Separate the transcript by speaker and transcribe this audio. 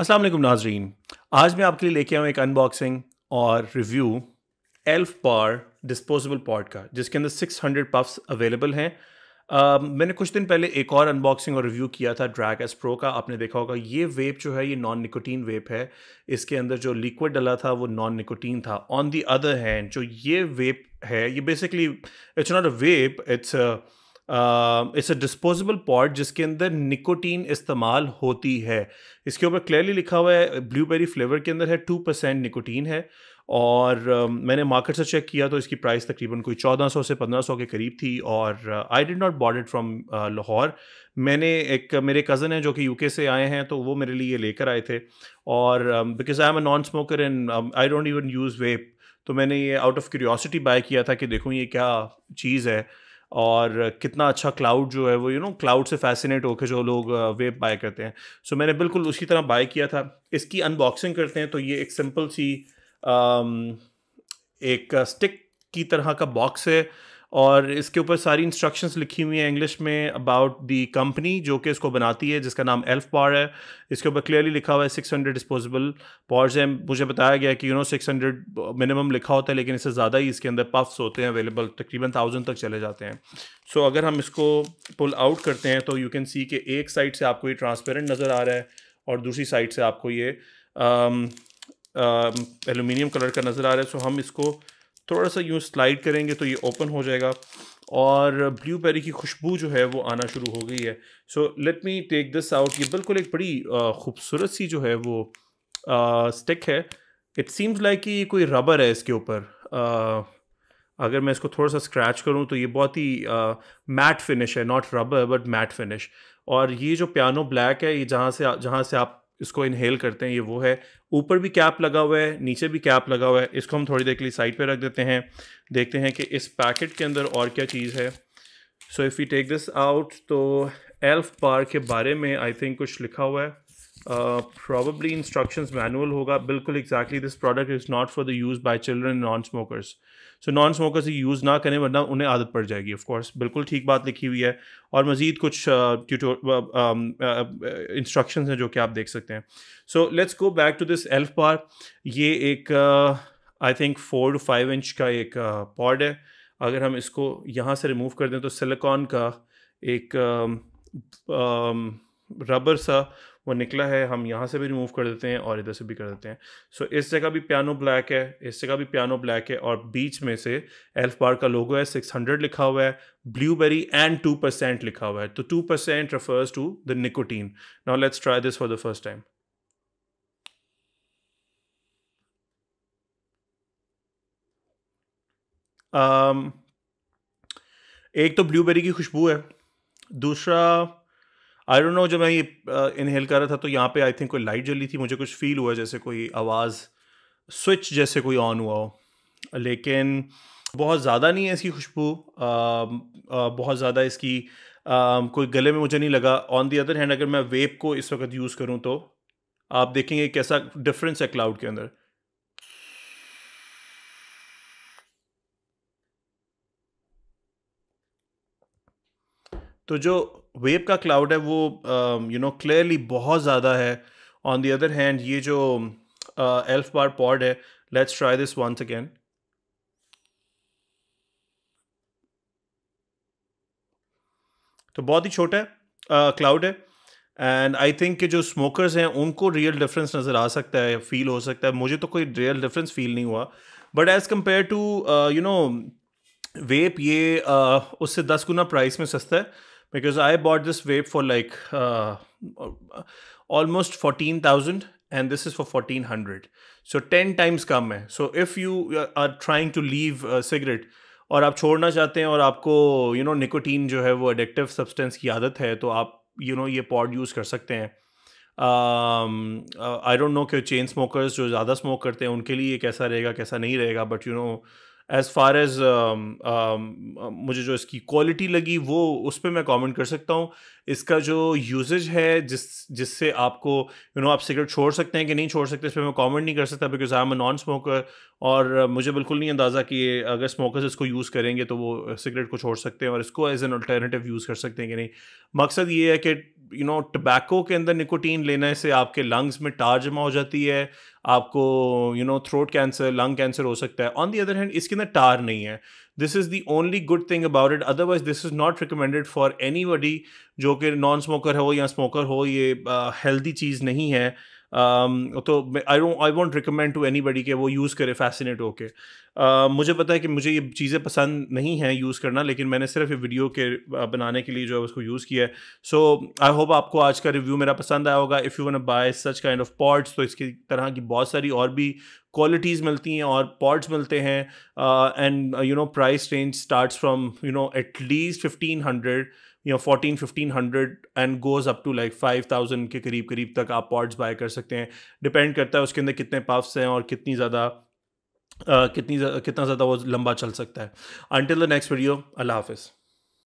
Speaker 1: असलम नाजरीन आज मैं आपके लिए लेके आऊँ एक अनबॉक्सिंग और review Elf Bar disposable pod का जिसके अंदर 600 पफ्स अवेलेबल हैं uh, मैंने कुछ दिन पहले एक और अनबॉक्सिंग और रिव्यू किया था ड्रैग एस प्रो का आपने देखा होगा ये वेप जो है ये नॉन निकोटीन वेप है इसके अंदर जो लिक्विड डला था वो नॉन निकोटीन था ऑन दी अदर हैंड जो ये वेप है ये basically it's not a vape it's it's a disposable pod जिसके अंदर निकोटीन इस्तेमाल होती है इसके ऊपर क्लियरली लिखा हुआ है ब्लूबेरी फ्लेवर के अंदर है टू परसेंट निकोटीन है और uh, मैंने मार्केट से चेक किया तो इसकी प्राइस तकरीबन कोई 1400 से 1500 के करीब थी और I did not bought it from Lahore मैंने एक मेरे कज़न हैं जो कि यूके से आए हैं तो वो मेरे लिए लेकर आए थे और because I am a non smoker and I don't even use vape तो मैंने ये आउट ऑफ क्यूरियोसिटी बाय किया था कि देखो ये क्या चीज़ है और कितना अच्छा क्लाउड जो है वो यू नो क्लाउड से फैसिनेट होकर जो लोग वेब uh, बाय करते हैं सो so, मैंने बिल्कुल उसी तरह बाय किया था इसकी अनबॉक्सिंग करते हैं तो ये एक सिंपल सी um, एक स्टिक uh, की तरह का बॉक्स है और इसके ऊपर सारी इंस्ट्रक्शंस लिखी हुई हैं इंग्लिश में अबाउट दी कंपनी जो कि इसको बनाती है जिसका नाम एल्फ पावर है इसके ऊपर क्लियरली लिखा हुआ है सिक्स हंड्रेड डिस्पोजेबल पावर्स हैं मुझे बताया गया कि you know six hundred minimum लिखा होता है लेकिन इससे ज़्यादा ही इसके अंदर पफ्स होते हैं अवेलेबल तकरीबन थाउजेंड तक चले जाते हैं सो so, अगर हम इसको पुल आउट करते हैं तो यू कैन सी कि एक साइड से आपको ये ट्रांसपेरेंट नज़र आ रहा है और दूसरी साइड से आपको ये एलुमिनियम um, कलर um, का नज़र आ रहा है सो so, हम इसको थोड़ा सा यूँ स्लाइड करेंगे तो ये ओपन हो जाएगा और ब्लू बेरी की खुशबू जो है वो आना शुरू हो गई है so let me take this out ये बिल्कुल एक बड़ी खूबसूरत सी जो है वो स्टिक है इट सीम्स लाइक कि कोई रबर है इसके ऊपर अगर मैं इसको थोड़ा सा स्क्रैच करूं तो ये बहुत ही मैट फिनिश है not rubber but matte finish और ये जो पियानो ब्लैक है ये जहाँ से जहाँ से आप इसको इनहेल करते हैं ये वो है ऊपर भी कैप लगा हुआ है नीचे भी कैप लगा हुआ है इसको हम थोड़ी देर के लिए साइड पे रख देते हैं देखते हैं कि इस पैकेट के अंदर और क्या चीज़ है so if you take this out तो एल्फ बार के बारे में आई थिंक कुछ लिखा हुआ है प्रॉबली इंस्ट्रक्शन मैनुअल होगा बिल्कुल exactly this product is not for the use by children non smokers so non smokers ये यूज़ ना करें वरना उन्हें आदत पड़ जाएगी ऑफकोर्स बिल्कुल ठीक बात लिखी हुई है और मज़ीद कुछ इंस्ट्रक्शन हैं जो कि आप देख सकते हैं so let's go back to this Elf Bar ये एक I think four two five inch का एक पॉड है अगर हम इसको यहाँ से रिमूव कर दें तो सिलिकॉन का एक रबर सा वो निकला है हम यहाँ से भी रिमूव कर देते हैं और इधर से भी कर देते हैं सो so, इस जगह भी पियानो ब्लैक है इस जगह भी पियानो ब्लैक है और बीच में से एल्फ बार का लोगो है 600 लिखा हुआ है ब्लूबेरी एंड 2 परसेंट लिखा हुआ है तो 2 percent refers to the nicotine now let's try this for the first time एक तो ब्लूबेरी की खुशबू है दूसरा आई डोंट नो जब मैं ये इनहेल कर रहा था तो यहाँ पे आई थिंक कोई लाइट जली थी मुझे कुछ फील हुआ जैसे कोई आवाज़ स्विच जैसे कोई ऑन हुआ हो लेकिन बहुत ज़्यादा नहीं है इसकी खुशबू बहुत ज़्यादा इसकी आ, कोई गले में मुझे नहीं लगा ऑन दी अदर हैंड अगर मैं वेप को इस वक्त यूज़ करूँ तो आप देखेंगे कैसा डिफरेंस है क्लाउड के अंदर तो जो वेब का क्लाउड है वो यू नो क्लियरली बहुत ज़्यादा है ऑन दी अदर हैंड ये जो एल्फ बार पॉड है let's try this once again तो बहुत ही छोटा है क्लाउड uh, है एंड आई थिंक कि जो स्मोकर्स हैं उनको रियल डिफरेंस नज़र आ सकता है फील हो सकता है मुझे तो कोई रियल डिफरेंस फील नहीं हुआ but as compare to you know vape ये uh, उससे दस गुना प्राइस में सस्ता है because I bought this vape for like uh, almost 14,000 and this is for 1400. So 10 times कम है. So if you uh, are trying to leave a cigarette और आप छोड़ना चाहते हैं और आपको यू नो निकोटीन जो है वो एडिक्टिव सब्सटेंस की आदत है तो आप यू you नो know, ये पॉड यूज़ कर सकते हैं आई डोंट नो कि चेन स्मोकर्स जो ज़्यादा स्मोक करते हैं उनके लिए कैसा रहेगा कैसा नहीं रहेगा but you know as far as मुझे जो इसकी क्वालिटी लगी वो उस पर मैं कमेंट कर सकता हूँ इसका जो यूजेज है जिस जिससे आपको यू you नो know, आप सिगरेट छोड़ सकते हैं कि नहीं छोड़ सकते इस पर मैं कमेंट नहीं कर सकता because I am a non smoker और मुझे बिल्कुल नहीं अंदाज़ा कि अगर स्मोकर्स इसको यूज़ करेंगे तो वो सिगरेट को छोड़ सकते हैं और इसको एज एन अल्टरनेटिव यूज़ कर सकते हैं कि नहीं मकसद ये है कि यू नो टबैको के अंदर निकोटीन लेने से आपके लंग्स में टार जमा हो जाती है आपको you know throat cancer lung cancer हो सकता है ऑन दी अदर हैंड इसके अंदर टार नहीं है this is the only good thing about it otherwise this is not recommended for anybody जो कि नॉन स्मोकर हो या स्मोकर हो ये हेल्दी uh, चीज़ नहीं है Um, तो I I won't recommend to anybody के वो यूज़ करे फैसिनेट होके uh, मुझे पता है कि मुझे ये चीज़ें पसंद नहीं हैं यूज़ करना लेकिन मैंने सिर्फ ये वीडियो के uh, बनाने के लिए जो है उसको यूज़ किया है सो आई होप आपको आज का रिव्यू मेरा पसंद आया होगा if you want buy such kind of pods तो इसकी तरह की बहुत सारी और भी क्वालिटीज़ मिलती हैं और पॉट्स मिलते हैं and you know price range start from you know at least fifteen hundred you know fourteen fifteen hundred and goes up to like five thousand के करीब करीब तक आप पॉड्स बाय कर सकते हैं डिपेंड करता है उसके अंदर कितने पफ्स हैं और कितनी ज़्यादा uh, कितनी कितना ज़्यादा वो लंबा चल सकता है अनटिल द नेक्स्ट वीडियो अल्लाह हाफिज़